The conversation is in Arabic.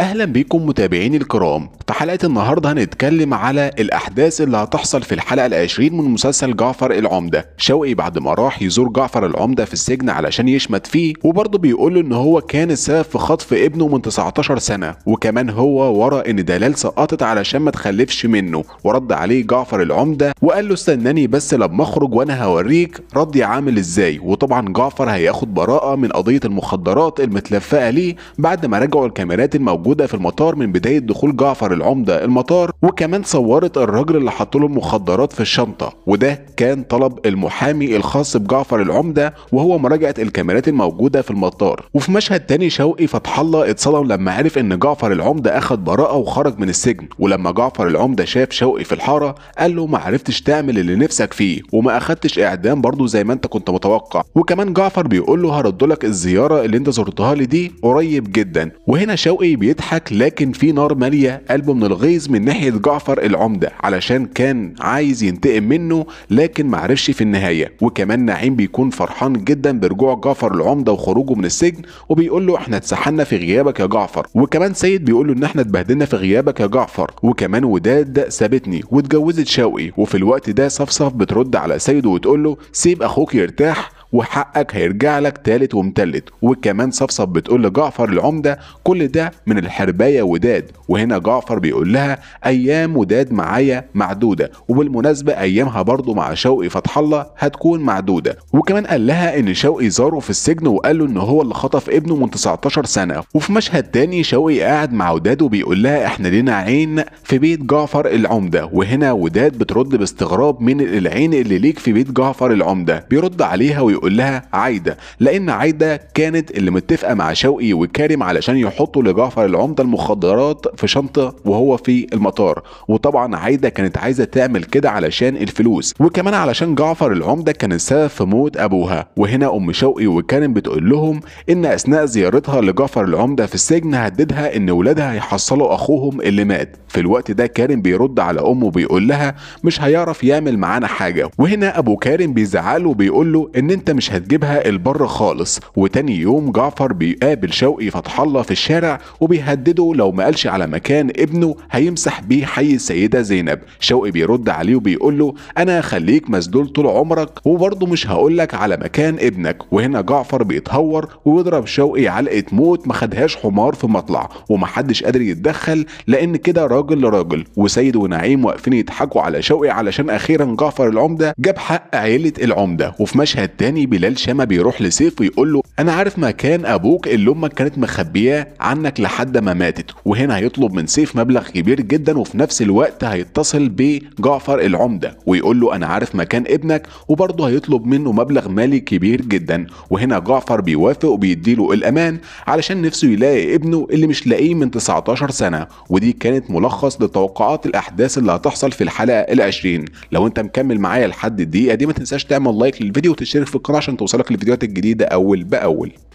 اهلا بيكم متابعيني الكرام في حلقه النهارده هنتكلم على الاحداث اللي هتحصل في الحلقه العشرين من مسلسل جعفر العمده شوقي بعد ما راح يزور جعفر العمده في السجن علشان يشمت فيه وبرضه بيقول ان هو كان السبب في خطف ابنه من 19 سنه وكمان هو ورا ان دلال سقطت علشان ما تخلفش منه ورد عليه جعفر العمده وقال له استناني بس لما اخرج وانا هوريك ردي عامل ازاي وطبعا جعفر هياخد براءه من قضيه المخدرات المتلفقه ليه بعد ما رجعوا الكاميرات الموجوده موجوده في المطار من بدايه دخول جعفر العمده المطار وكمان صورت الراجل اللي حط له المخدرات في الشنطه وده كان طلب المحامي الخاص بجعفر العمده وهو مراجعه الكاميرات الموجوده في المطار وفي مشهد تاني شوقي فتح الله اتصدم لما عرف ان جعفر العمده اخذ براءه وخرج من السجن ولما جعفر العمده شاف شوقي في الحاره قال له ما عرفتش تعمل اللي نفسك فيه وما اخدتش اعدام برضه زي ما انت كنت متوقع وكمان جعفر بيقول له هرد لك الزياره اللي انت زرتها لي دي قريب جدا وهنا شوقي بيت بيضحك لكن في نار ماليه قلبه من الغيظ من ناحيه جعفر العمده علشان كان عايز ينتقم منه لكن معرفش في النهايه وكمان نعيم بيكون فرحان جدا برجوع جعفر العمده وخروجه من السجن وبيقول له احنا اتسحلنا في غيابك يا جعفر وكمان سيد بيقول له ان احنا اتبهدلنا في غيابك يا جعفر وكمان وداد سابتني واتجوزت شوقي وفي الوقت ده صفصف بترد على سيد وتقول له سيب اخوك يرتاح وحقك هيرجع لك تالت ومتلت وكمان صفصف بتقول لجعفر العمدة كل ده من الحرباية وداد وهنا جعفر بيقول لها أيام وداد معايا معدودة وبالمناسبة أيامها برضه مع شوقي فتح الله هتكون معدودة وكمان قال لها إن شوقي زاره في السجن وقال له إن هو اللي خطف ابنه من 19 سنة وفي مشهد تاني شوقي قاعد مع وداد وبيقول لها إحنا لينا عين في بيت جعفر العمدة وهنا وداد بترد باستغراب من العين اللي ليك في بيت جعفر العمدة بيرد عليها ويقول بيقول لها عايده لان عايده كانت اللي متفقه مع شوقي وكارم علشان يحطوا لجعفر العمده المخدرات في شنطه وهو في المطار وطبعا عايده كانت عايزه تعمل كده علشان الفلوس وكمان علشان جعفر العمده كان السبب في موت ابوها وهنا ام شوقي وكارم بتقول لهم ان اثناء زيارتها لجعفر العمده في السجن هددها ان ولادها هيحصلوا اخوهم اللي مات في الوقت ده كارم بيرد على امه بيقول لها مش هيعرف يعمل معانا حاجه وهنا ابو كارم بيزعله وبيقول له ان انت مش هتجيبها البر خالص وتاني يوم جعفر بيقابل شوقي فتح الله في الشارع وبيهدده لو ما قالش على مكان ابنه هيمسح بيه حي السيده زينب شوقي بيرد عليه وبيقول له انا هخليك مسدول طول عمرك وبرضه مش هقولك على مكان ابنك وهنا جعفر بيتهور ويضرب شوقي علقه موت ما خدهاش حمار في مطلع ومحدش قادر يتدخل لان كده راجل لراجل وسيد ونعيم واقفين يضحكوا على شوقي علشان اخيرا جعفر العمده جاب حق عيله العمده وفي مشهد تاني بلال شامة بيروح لسيف ويقول له انا عارف مكان ابوك اللي امك كانت مخبياه عنك لحد ما ماتت وهنا هيطلب من سيف مبلغ كبير جدا وفي نفس الوقت هيتصل بجعفر العمده ويقول له انا عارف مكان ابنك وبرضه هيطلب منه مبلغ مالي كبير جدا وهنا جعفر بيوافق وبيديله الامان علشان نفسه يلاقي ابنه اللي مش لاقيه من 19 سنه ودي كانت ملخص لتوقعات الاحداث اللي هتحصل في الحلقه ال20 لو انت مكمل معايا لحد الدقيقه دي ما تنساش تعمل لايك للفيديو وتشترك في القناه عشان توصلك الفيديوهات الجديده اول باول الأول